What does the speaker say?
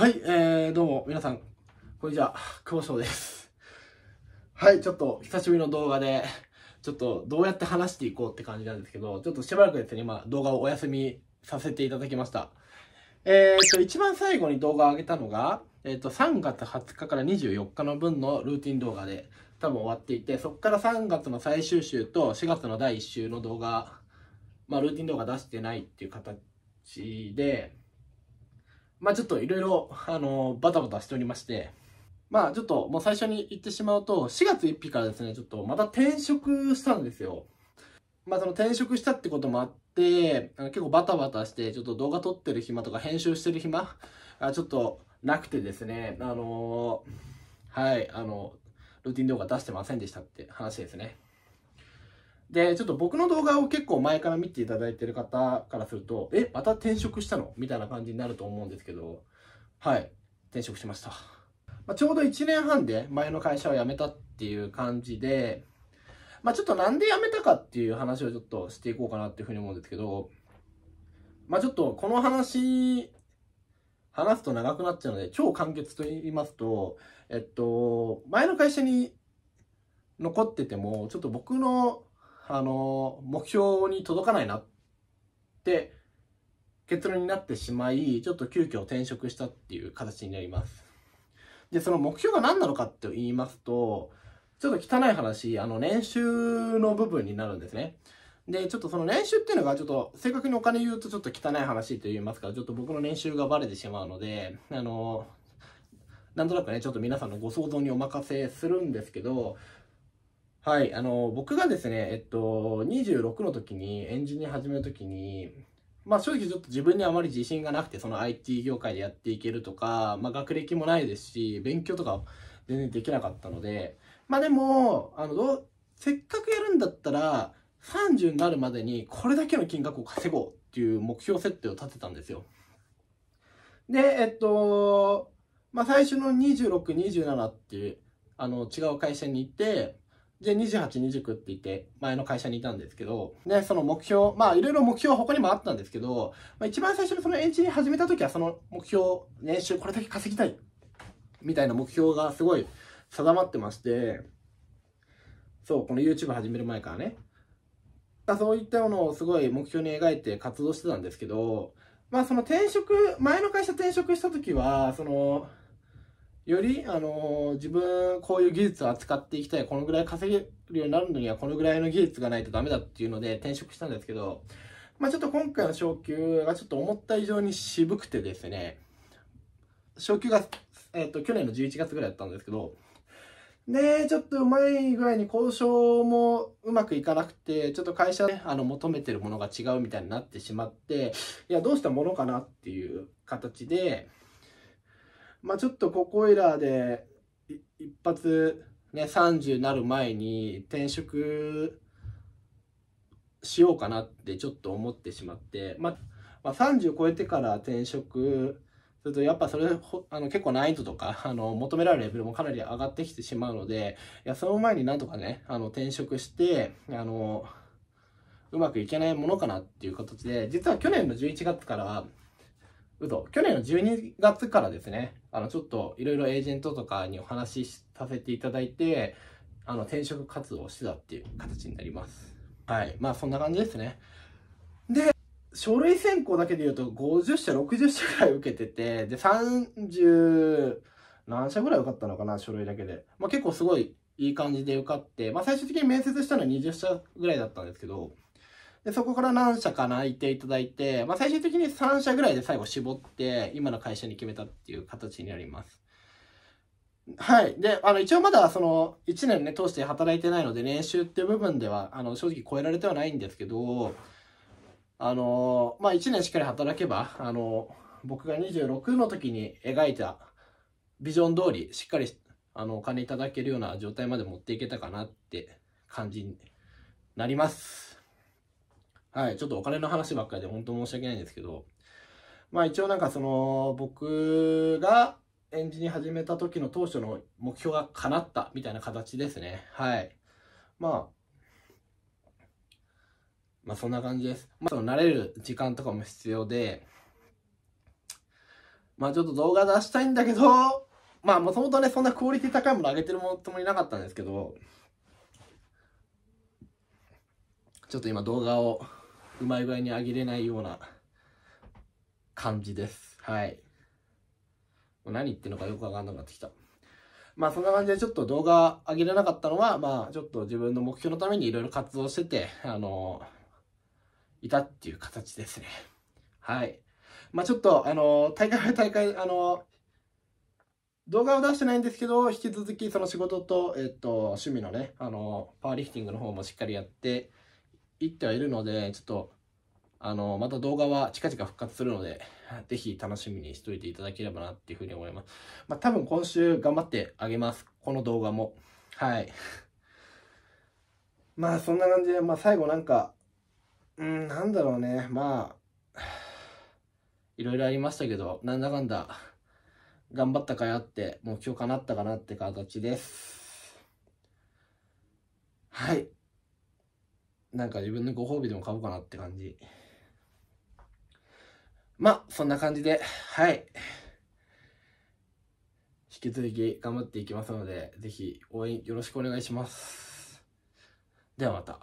はい、えー、どうも皆さん、こんにちは、久保翔です。はい、ちょっと久しぶりの動画で、ちょっとどうやって話していこうって感じなんですけど、ちょっとしばらくですね、今動画をお休みさせていただきました。えー、っと、一番最後に動画を上げたのが、えー、っと、3月20日から24日の分のルーティン動画で多分終わっていて、そこから3月の最終週と4月の第1週の動画、まあ、ルーティン動画出してないっていう形で、まあちょっといろいろ、あのー、バタバタしておりまして、まあちょっともう最初に言ってしまうと、4月1日からですね、ちょっとまた転職したんですよ。まあその転職したってこともあって、結構バタバタして、ちょっと動画撮ってる暇とか編集してる暇、がちょっとなくてですね、あのー、はい、あの、ルーティン動画出してませんでしたって話ですね。で、ちょっと僕の動画を結構前から見ていただいてる方からすると、え、また転職したのみたいな感じになると思うんですけど、はい、転職しました。まあ、ちょうど1年半で前の会社を辞めたっていう感じで、まあ、ちょっとなんで辞めたかっていう話をちょっとしていこうかなっていうふうに思うんですけど、まあ、ちょっとこの話、話すと長くなっちゃうので、超簡潔と言いますと、えっと、前の会社に残ってても、ちょっと僕のあの、目標に届かないなって結論になってしまい、ちょっと急遽転職したっていう形になります。で、その目標が何なのかって言いますと、ちょっと汚い話、あの、年収の部分になるんですね。で、ちょっとその年収っていうのが、ちょっと正確にお金言うとちょっと汚い話と言いますか、ちょっと僕の年収がバレてしまうので、あの、なんとなくね、ちょっと皆さんのご想像にお任せするんですけど、はい、あの、僕がですね、えっと、26の時に、エンジニア始める時に、まあ正直ちょっと自分にあまり自信がなくて、その IT 業界でやっていけるとか、まあ学歴もないですし、勉強とか全然できなかったので、まあでも、あの、せっかくやるんだったら、30になるまでにこれだけの金額を稼ごうっていう目標設定を立てたんですよ。で、えっと、まあ最初の26、27っていう、あの違う会社に行って、で、28、29って言って、前の会社にいたんですけど、ね、その目標、まあ、いろいろ目標は他にもあったんですけど、まあ、一番最初にそのエンジニア始めた時は、その目標、年収これだけ稼ぎたい、みたいな目標がすごい定まってまして、そう、この YouTube 始める前からね。そういったものをすごい目標に描いて活動してたんですけど、まあ、その転職、前の会社転職した時は、その、より、あのー、自分、こういう技術を扱っていきたい、このぐらい稼げるようになるのには、このぐらいの技術がないとダメだっていうので転職したんですけど、まあ、ちょっと今回の昇給がちょっと思った以上に渋くてですね、昇給が、えっ、と、去年の11月ぐらいだったんですけど、で、ちょっとうまい具合に交渉もうまくいかなくて、ちょっと会社であの求めてるものが違うみたいになってしまって、いや、どうしたものかなっていう形で、まあ、ちょっとここいらで一発ね30になる前に転職しようかなってちょっと思ってしまって、まあ、まあ、30超えてから転職するとやっぱそれあの結構難易度とか あの求められるレベルもかなり上がってきてしまうのでいやその前になんとかねあの転職してあのうまくいけないものかなっていう形で実は去年の11月から嘘。去年の12月からですね、あの、ちょっといろいろエージェントとかにお話しさせていただいて、あの、転職活動をしてたっていう形になります。はい。まあ、そんな感じですね。で、書類選考だけで言うと50社、60社ぐらい受けてて、で、30、何社ぐらい受かったのかな、書類だけで。まあ、結構すごいいい感じで受かって、まあ、最終的に面接したのは20社ぐらいだったんですけど、で、そこから何社か泣いていただいて、まあ、最終的に3社ぐらいで最後絞って、今の会社に決めたっていう形になります。はい。で、あの、一応まだその、1年ね、通して働いてないので、年収っていう部分では、あの、正直超えられてはないんですけど、あの、まあ、1年しっかり働けば、あの、僕が26の時に描いたビジョン通り、しっかり、あの、お金いただけるような状態まで持っていけたかなって感じになります。はい、ちょっとお金の話ばっかりで本当申し訳ないんですけど、まあ一応なんかその、僕がエンジニア始めた時の当初の目標が叶ったみたいな形ですね。はい。まあ、まあそんな感じです。まあその慣れる時間とかも必要で、まあちょっと動画出したいんだけど、まあもともとね、そんなクオリティ高いもの上げてるもともいなかったんですけど、ちょっと今動画をうまい具合にあげれないような感じです。はい。何言ってんのかよくわかんなくなってきた。まあそんな感じでちょっと動画上げれなかったのは、まあちょっと自分の目標のためにいろいろ活動してて、あのいたっていう形ですね。はい。まあちょっと、あの大会は大会、あの動画を出してないんですけど、引き続きその仕事と、えっと、趣味のね、あのパワーリフティングの方もしっかりやって、行ってはいるので、ちょっと、あの、また動画は近々復活するので、ぜひ楽しみにしといていただければなっていうふうに思います。まあ、多分今週頑張ってあげます。この動画も。はい。まあ、そんな感じで、まあ、最後なんか、うん、なんだろうね。まあ、いろいろありましたけど、なんだかんだ、頑張ったかやって、目標叶ったかなって形です。はい。なんか自分のご褒美でも買おうかなって感じ。まそんな感じで、はい。引き続き頑張っていきますので、ぜひ応援よろしくお願いします。ではまた。